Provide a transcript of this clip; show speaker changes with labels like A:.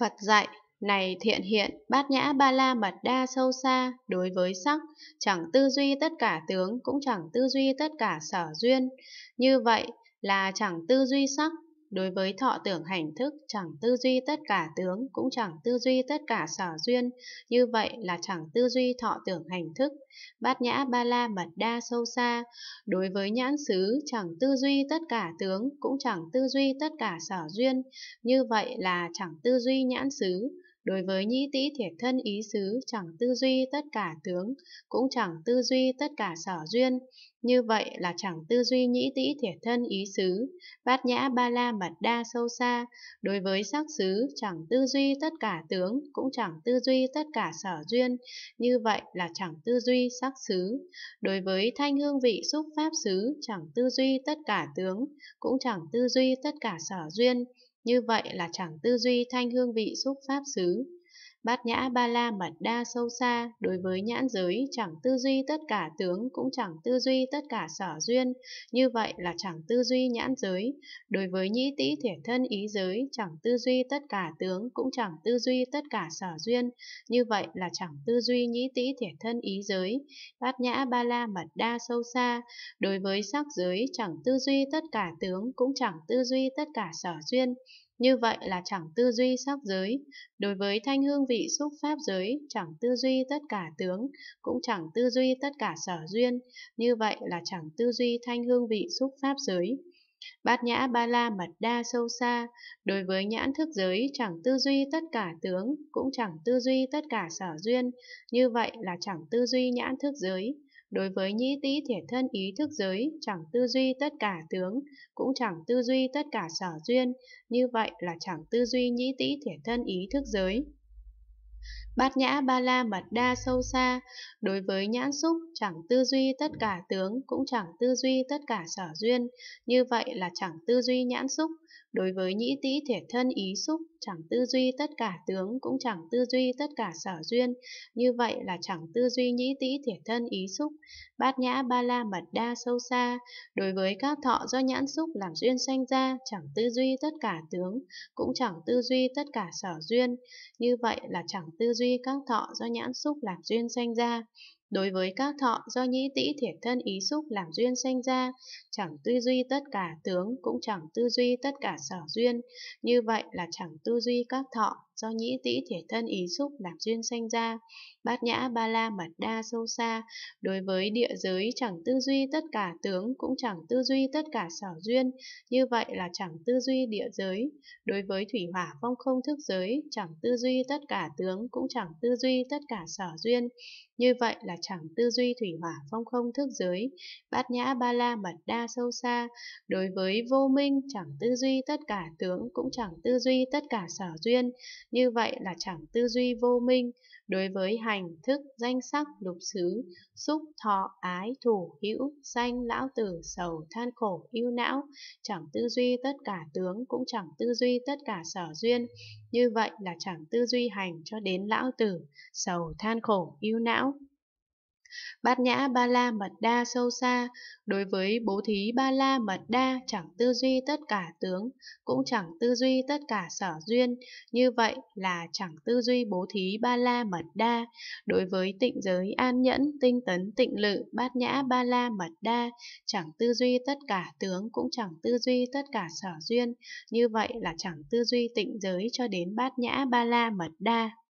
A: Phật dạy, này thiện hiện, bát nhã ba la mật đa sâu xa, đối với sắc, chẳng tư duy tất cả tướng, cũng chẳng tư duy tất cả sở duyên. Như vậy là chẳng tư duy sắc, Đối với thọ tưởng hành thức chẳng tư duy tất cả tướng cũng chẳng tư duy tất cả sở duyên, như vậy là chẳng tư duy thọ tưởng hành thức. Bát nhã ba la mật đa sâu xa, đối với nhãn xứ chẳng tư duy tất cả tướng cũng chẳng tư duy tất cả sở duyên, như vậy là chẳng tư duy nhãn xứ. Đối với nhĩ tĩ thiệt thân ý xứ chẳng tư duy tất cả tướng, cũng chẳng tư duy tất cả sở duyên, như vậy là chẳng tư duy nhĩ tĩ thiệt thân ý xứ, bát nhã ba la mật đa sâu xa, đối với sắc xứ chẳng tư duy tất cả tướng, cũng chẳng tư duy tất cả sở duyên, như vậy là chẳng tư duy sắc xứ. Đối với thanh hương vị xúc pháp xứ chẳng tư duy tất cả tướng, cũng chẳng tư duy tất cả sở duyên, như vậy là chẳng tư duy thanh hương vị xúc pháp xứ, Bát nhã ba la mật đa sâu xa, đối với nhãn giới chẳng tư duy tất cả tướng cũng chẳng tư duy tất cả sở duyên, như vậy là chẳng tư duy nhãn giới. Đối với nhĩ tĩ thể thân ý giới chẳng tư duy tất cả tướng cũng chẳng tư duy tất cả sở duyên, như vậy là chẳng tư duy nhĩ tĩ thể thân ý giới. Bát nhã ba la mật đa sâu xa, đối với sắc giới chẳng tư duy tất cả tướng cũng chẳng tư duy tất cả sở duyên, như vậy là chẳng tư duy sắc giới, đối với thanh hương vị xúc pháp giới, chẳng tư duy tất cả tướng, cũng chẳng tư duy tất cả sở duyên, như vậy là chẳng tư duy thanh hương vị xúc pháp giới. Bát nhã ba la mật đa sâu xa, đối với nhãn thức giới chẳng tư duy tất cả tướng, cũng chẳng tư duy tất cả sở duyên, như vậy là chẳng tư duy nhãn thức giới. Đối với nhĩ tý thiệt thân ý thức giới, chẳng tư duy tất cả tướng, cũng chẳng tư duy tất cả sở duyên, như vậy là chẳng tư duy nhĩ tý thiệt thân ý thức giới. Bát nhã ba la mật đa sâu xa, đối với nhãn xúc chẳng tư duy tất cả tướng, cũng chẳng tư duy tất cả sở duyên, như vậy là chẳng tư duy nhãn xúc, Đối với nhĩ tý thiệt thân ý xúc, chẳng tư duy tất cả tướng cũng chẳng tư duy tất cả sở duyên, như vậy là chẳng tư duy nhĩ tý thiệt thân ý xúc, bát nhã ba la mật đa sâu xa. Đối với các thọ do nhãn xúc làm duyên sanh ra, chẳng tư duy tất cả tướng, cũng chẳng tư duy tất cả sở duyên, như vậy là chẳng tư duy các thọ do nhãn xúc làm duyên sanh ra. Đối với các thọ do nhĩ tĩ thiệt thân ý xúc làm duyên sanh ra, chẳng tư duy tất cả tướng, cũng chẳng tư duy tất cả sở duyên, như vậy là chẳng tư duy các thọ do nhĩ tĩ thể thân ý xúc làm duyên sanh ra. Bát nhã ba la mật đa sâu xa, đối với địa giới chẳng tư duy tất cả tướng cũng chẳng tư duy tất cả sở duyên, như vậy là chẳng tư duy địa giới. Đối với thủy hỏa phong không thức giới, chẳng tư duy tất cả tướng cũng chẳng tư duy tất cả sở duyên, như vậy là chẳng tư duy thủy hỏa phong không thức giới, bát nhã ba la mật đa sâu xa, đối với vô minh chẳng tư duy tất cả tướng cũng chẳng tư duy tất cả sở duyên, như vậy là chẳng tư duy vô minh đối với hành thức danh sắc lục xứ, xúc thọ ái thủ hữu, sanh lão tử sầu than khổ ưu não, chẳng tư duy tất cả tướng cũng chẳng tư duy tất cả sở duyên. Như vậy là chẳng tư duy hành cho đến lão tử sầu than khổ ưu não. Bát nhã ba la mật đa sâu xa, đối với bố thí ba la mật đa chẳng tư duy tất cả tướng, cũng chẳng tư duy tất cả sở duyên, như vậy là chẳng tư duy bố thí ba la mật đa. Đối với tịnh giới an nhẫn, tinh tấn tịnh lự, bát nhã ba la mật đa, chẳng tư duy tất cả tướng, cũng chẳng tư duy tất cả sở duyên, như vậy là chẳng tư duy tịnh giới cho đến bát nhã ba la mật đa.